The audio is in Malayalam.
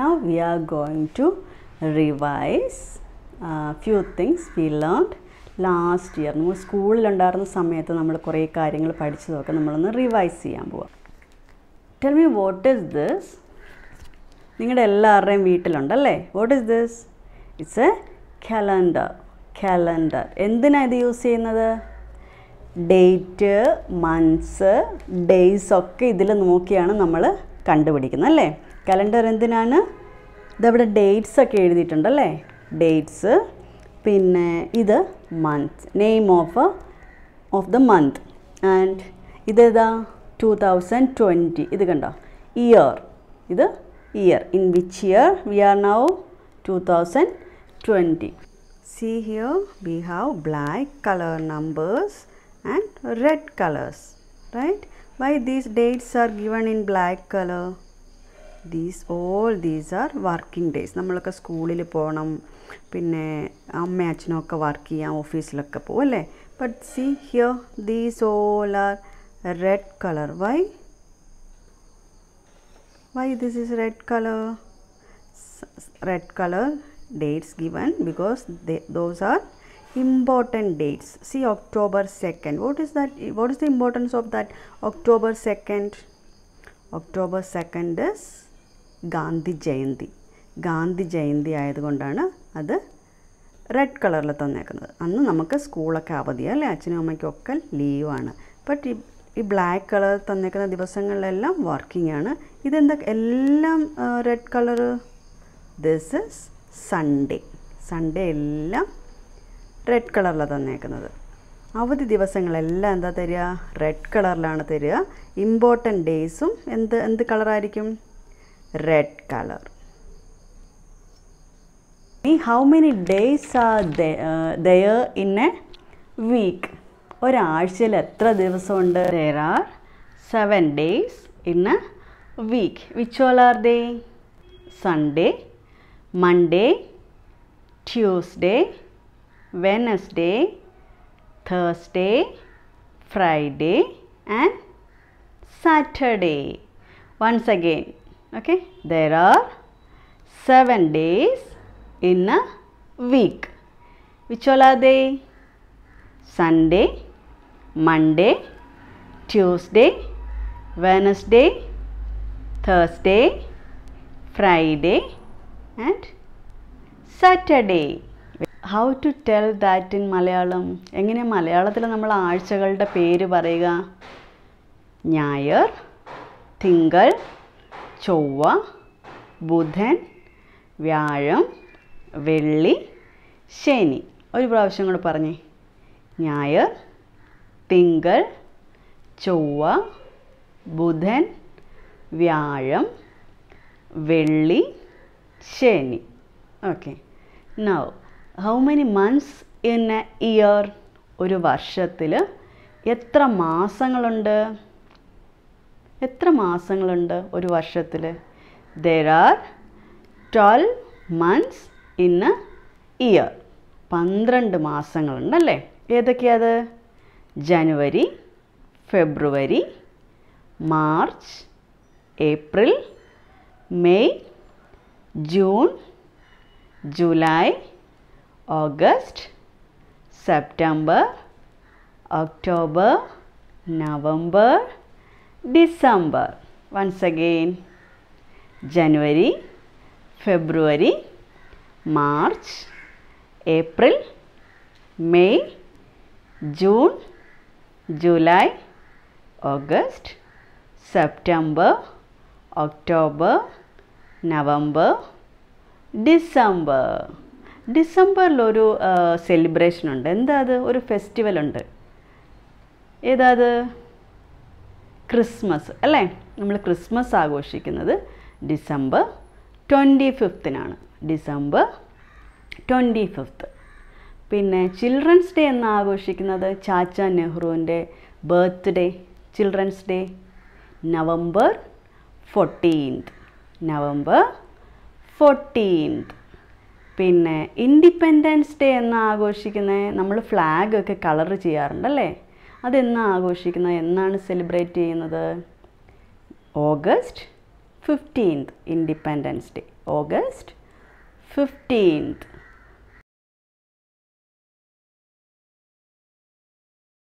Now we are going to revise uh, few things we learned last year നമ്മൾ സ്കൂളിലുണ്ടായിരുന്ന സമയത്ത് നമ്മൾ കുറേ കാര്യങ്ങൾ പഠിച്ചതൊക്കെ നമ്മളൊന്ന് റിവൈസ് ചെയ്യാൻ പോവാം tell me what is this നിങ്ങളുടെ എല്ലാവരുടെയും വീട്ടിലുണ്ടല്ലേ what is this it's a calendar calendar എന്തിനാണ് ഇത് യൂസ് ചെയ്യുന്നത് ഡേറ്റ് മന്ത്സ് ഡേയ്സ് ഒക്കെ ഇതിൽ നോക്കിയാണ് നമ്മൾ കണ്ടുപിടിക്കുന്നത് അല്ലേ കലണ്ടർ എന്തിനാണ് ഇതവിടെ ഡേറ്റ്സ് ഒക്കെ എഴുതിയിട്ടുണ്ട് അല്ലേ ഡേറ്റ്സ് പിന്നെ ഇത് month name of of the month and ഇതേതാ ടു തൗസൻഡ് ട്വൻറ്റി ഇത് കണ്ടോ ഇയർ ഇത് year in which year we are now two thousand twenty see here we have black colour numbers and red colours right why these dates are given in black color these all these are working days nammalokka school il ponam pinne amme achinokka work cheyan office lokka po alle but see here these all are red color why why this is red color red color dates given because those are important dates see october 2nd what is that what is the importance of that october 2nd October second Gandhi Jayanti Gandhi Jayanti ആയതുകൊണ്ടാണ് അത് റെഡ് കളറിൽ തന്നേക്കുന്നത് അന്ന് നമുക്ക് സ്കൂളൊക്കെ അവധിയാണ് അല്ലേ അച്ഛനും അമ്മയ്ക്കൊക്കെ ലീവാണ് ബട്ട് ഈ ഈ ബ്ലാക്ക് കളർ തന്നേക്കുന്ന ദിവസങ്ങളിലെല്ലാം വർക്കിംഗ് ആണ് ഇതെന്താ എല്ലാം red colour this is Sunday Sunday എല്ലാം റെഡ് കളറിലാണ് തന്നേക്കുന്നത് അവധി ദിവസങ്ങളെല്ലാം എന്താ തരിക റെഡ് കളറിലാണ് തരിക ഇമ്പോർട്ടൻ്റ് ഡേയ്സും എന്ത് എന്ത് കളറായിരിക്കും റെഡ് കളർ ഈ how many days are there in a week ഒരാഴ്ചയിൽ എത്ര ദിവസമുണ്ട് there are seven days in a week which all are day Sunday Monday Tuesday Wednesday, Thursday, Friday and Saturday. Once again, okay, there are 7 days in a week. Which all are they? Sunday, Monday, Tuesday, Wednesday, Thursday, Friday and Saturday. How to tell that in Malayalam എങ്ങനെ മലയാളത്തിൽ നമ്മൾ ആഴ്ചകളുടെ പേര് പറയുക ഞായർ തിങ്കൾ ചൊവ്വ ബുധൻ വ്യാഴം വെള്ളി ശനി ഒരു പ്രാവശ്യം കൂടെ പറഞ്ഞേ ഞായർ തിങ്കൾ ചൊവ്വ ബുധൻ വ്യാഴം വെള്ളി ശനി okay now how many months in a year ഒരു വർഷത്തിൽ എത്ര മാസങ്ങളുണ്ട് എത്ര മാസങ്ങളുണ്ട് ഒരു വർഷത്തിൽ there twelve months in a year പന്ത്രണ്ട് മാസങ്ങളുണ്ടല്ലേ ഏതൊക്കെയാത് January February March April May June July August, September, October, November, December. Once again, January, February, March, April, May, June, July, August, September, October, November, December. ഡിസംബറിലൊരു സെലിബ്രേഷൻ ഉണ്ട് എന്താ അത് ഒരു ഫെസ്റ്റിവൽ ഉണ്ട് ഏതാത് ക്രിസ്മസ് അല്ലേ നമ്മൾ ക്രിസ്മസ് ആഘോഷിക്കുന്നത് ഡിസംബർ ട്വൻറ്റി ഫിഫ്തിനാണ് ഡിസംബർ ട്വൻറ്റി ഫിഫ്ത്ത് പിന്നെ ചിൽഡ്രൻസ് ഡേ എന്ന് ആഘോഷിക്കുന്നത് ചാച്ച നെഹ്റുവിൻ്റെ birthday children's day November fourteenth November fourteenth പിന്നെ ഇൻഡിപെൻഡൻസ് ഡേ എന്ന് ആഘോഷിക്കുന്നത് നമ്മൾ ഫ്ലാഗ് ഒക്കെ കളർ ചെയ്യാറുണ്ടല്ലേ അല്ലേ അതെന്നാണ് ആഘോഷിക്കുന്നത് എന്നാണ് സെലിബ്രേറ്റ് ചെയ്യുന്നത് August fifteenth independence day August fifteenth